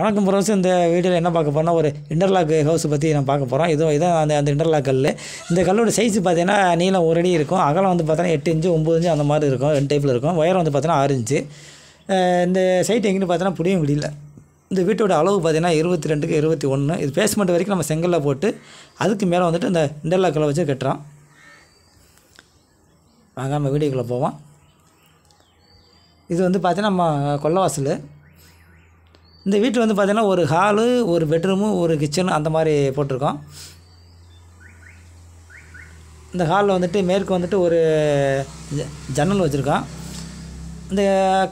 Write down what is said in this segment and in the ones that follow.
வணக்கம் ப்ரோஸ் இந்த வீடியோவில் என்ன பார்க்க போனால் ஒரு இன்டர்லாக் ஹவுஸ் பற்றி நான் பார்க்க போகிறோம் இதுவும் இதான் அந்த அந்த இன்டர்லாக் கல் இந்த கல்லோட சைஸ் பார்த்தீங்கன்னா நீளம் ஒரு அடி இருக்கும் அகலம் வந்து பார்த்தீங்கன்னா எட்டு இன்ச்சு ஒம்பது இன்ச்சு அந்த மாதிரி இருக்கும் ரெண்டு டைப்பில் இருக்கும் ஒயர் வந்து பார்த்தீங்கன்னா ஆறு இன்ச்சு இந்த சைட் எங்கேன்னு பார்த்தீங்கன்னா புரிய முடியல இந்த வீட்டோட அளவு பார்த்திங்கன்னா இருபத்தி ரெண்டுக்கு இருபத்தி ஒன்று இது பேஸ்மெண்ட் வரைக்கும் நம்ம செங்கலில் போட்டு அதுக்கு மேலே வந்துட்டு இந்த இன்டர்லாக் கல்லை வச்சு கட்டுறோம் வாங்க நம்ம வீடியோக்குள்ளே போவோம் இது வந்து பார்த்தீங்கன்னா நம்ம கொல்லவாசல் இந்த வீட்டில் வந்து பார்த்திங்கன்னா ஒரு ஹாலு ஒரு பெட்ரூமு ஒரு கிச்சன் அந்த மாதிரி போட்டிருக்கோம் இந்த ஹாலில் வந்துட்டு மேற்கு வந்துட்டு ஒரு ஜன்னல் வச்சுருக்கோம் இந்த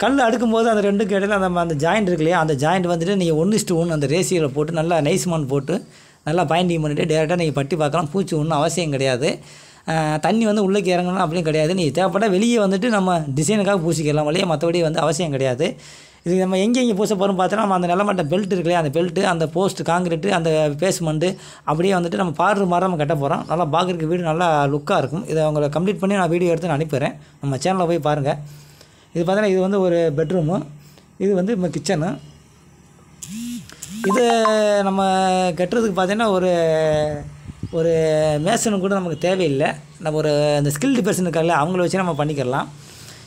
கல் அடுக்கும்போது அந்த ரெண்டுக்கு இடையில அந்த அந்த ஜாயிண்ட் இருக்கு இல்லையா அந்த ஜாயிண்ட் வந்துட்டு நீங்கள் ஒன்று இஸ்ட்டு ஒன்று அந்த ரேசியோவில் போட்டு நல்லா நைஸ் மண் போட்டு நல்லா பைண்டிங் பண்ணிவிட்டு டேரெக்டாக நீங்கள் பட்டி பார்க்கலாம் பூச்சி ஒன்றும் அவசியம் கிடையாது தண்ணி வந்து உள்ளே இறங்கணும் அப்படின்னு கிடையாது நீங்கள் தேவைப்பட்டால் வெளியே வந்துட்டு நம்ம டிசைனுக்காக பூசிக்கலாம் வழியே மற்றபடி வந்து அவசியம் கிடையாது இது நம்ம எங்கே எங்கே பூச போகிறோம் பார்த்தோன்னா நம்ம அந்த நிலமட்ட பெல்ட் இருக்குல்லையா அந்த பெல்ட்டு அந்த போஸ்ட் காங்கிரீட்டு அந்த பேஸ்மெண்ட்டு அப்படியே வந்துட்டு நம்ம பாடுற மாதிரி நம்ம கட்ட போகிறோம் நல்லா பார்க்குறதுக்கு வீடு நல்லா லுக்காக இருக்கும் இதை அவங்கள கம்ப்ளீட் பண்ணி நான் வீடியோ எடுத்து நான் அனுப்புகிறேன் நம்ம சேனலில் போய் பாருங்கள் இது பார்த்தீங்கன்னா இது வந்து ஒரு பெட்ரூமு இது வந்து நம்ம கிச்சனு இது நம்ம கட்டுறதுக்கு பார்த்தீங்கன்னா ஒரு ஒரு மேசனு கூட நமக்கு தேவையில்லை நம்ம ஒரு அந்த ஸ்கில்டு பர்சன் இருக்காங்களே அவங்கள வச்சு நம்ம பண்ணிக்கலாம்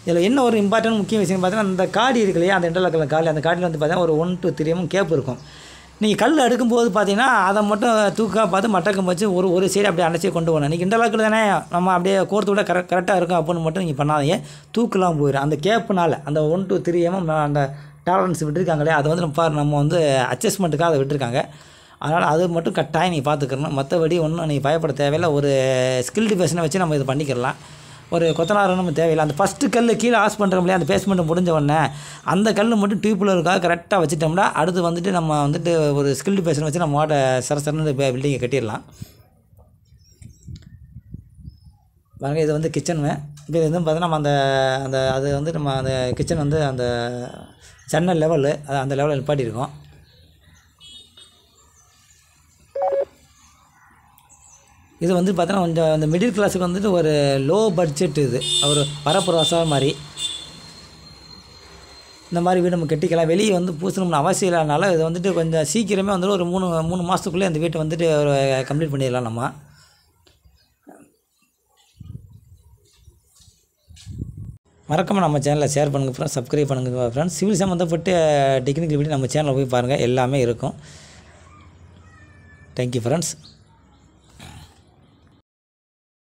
இதில் என்ன ஒரு இம்பார்ட்டன் முக்கிய விஷயம் பார்த்தீங்கன்னா அந்த காடி இருக்கு இல்லையா அந்த இன்டர்லாக்கில் காடி அந்த காடியில் வந்து பார்த்தீங்கன்னா ஒரு ஒன் டூ த்ரீமும் கேப் இருக்கும் நீங்கள் கல் அடுக்கும்போது பார்த்தீங்கன்னா அதை மட்டும் தூக்காக பார்த்து மட்டக்கம் வச்சு ஒரு ஒரு சைடு அப்படியே அடைச்சி கொண்டு போகணும் நீங்கள் இன்டர்லாக்கில் தானே நம்ம அப்படியே கோர்த்து விட கரெக்ட் கரெக்டாக இருக்கும் அப்படின்னு மட்டும் நீங்கள் பண்ணாதீங்க தூக்கெலாம் போயிடும் அந்த கேப்புனால் அந்த ஒன் டூ த்ரீ எம்எம் அந்த டாலரன்ஸ் விட்டுருக்காங்களே இல்லையா அதை வந்து நம்ம நம்ம வந்து அட்ஜஸ்ட்மெண்ட்டுக்காக அதை விட்டுருக்காங்க அதனால் அது மட்டும் கட்டாயம் நீங்கள் பார்த்துக்கணும் மற்றபடி ஒன்றும் நீங்கள் பயப்பட தேவையில்லை ஒரு ஸ்கில்டு பேஷனை வச்சு நம்ம இது பண்ணிக்கிடலாம் ஒரு கொத்தனார் நம்ம தேவையில்லை அந்த ஃபஸ்ட்டு கல் கீழே ஆஸ் பண்ணுறோம் இல்லையா அந்த பேஸ்மெண்ட் முடிஞ்ச உடனே அந்த கல் மட்டும் டியூப்லருக்காக கரெக்டாக வச்சுட்டோம்னா அடுத்து வந்துட்டு நம்ம வந்துட்டு ஒரு ஸ்கில்டு பேஷன் வச்சு நம்ம ஓட்ட சரசரன்னு பில்டிங்கை கட்டிடலாம் பாருங்க இது வந்து கிச்சனு இப்போ இது வந்து பார்த்தீங்கன்னா நம்ம அந்த அந்த அது வந்து நம்ம அந்த கிச்சன் வந்து அந்த ஜன்னல் லெவலு அது அந்த லெவலில் நிப்பாட்டியிருக்கோம் இது வந்து பார்த்தோன்னா கொஞ்சம் இந்த மிடில் கிளாஸுக்கு வந்துட்டு ஒரு லோ பட்ஜெட் இது அவர் வரப்புறவாசா மாதிரி இந்த மாதிரி வீடு நம்ம கெட்டிக்கலாம் வெளியே வந்து பூசணும்னு அவசியம் இல்லாதனால இது வந்துட்டு கொஞ்சம் சீக்கிரமே வந்துட்டு ஒரு மூணு மூணு மாதத்துக்குள்ளே அந்த வீட்டை வந்துட்டு ஒரு கம்ப்ளீட் பண்ணிடலாம் நம்ம மறக்காமல் நம்ம சேனலில் ஷேர் பண்ணுங்கள் ஃப்ரெண்ட்ஸ் சப்ஸ்கிரைப் பண்ணுங்கள் ஃப்ரெண்ட்ஸ் சிவில் சம்மந்தப்பட்டு டெக்னிக்கல் வீடு நம்ம சேனலில் போய் பாருங்கள் எல்லாமே இருக்கும் தேங்க்யூ ஃப்ரெண்ட்ஸ்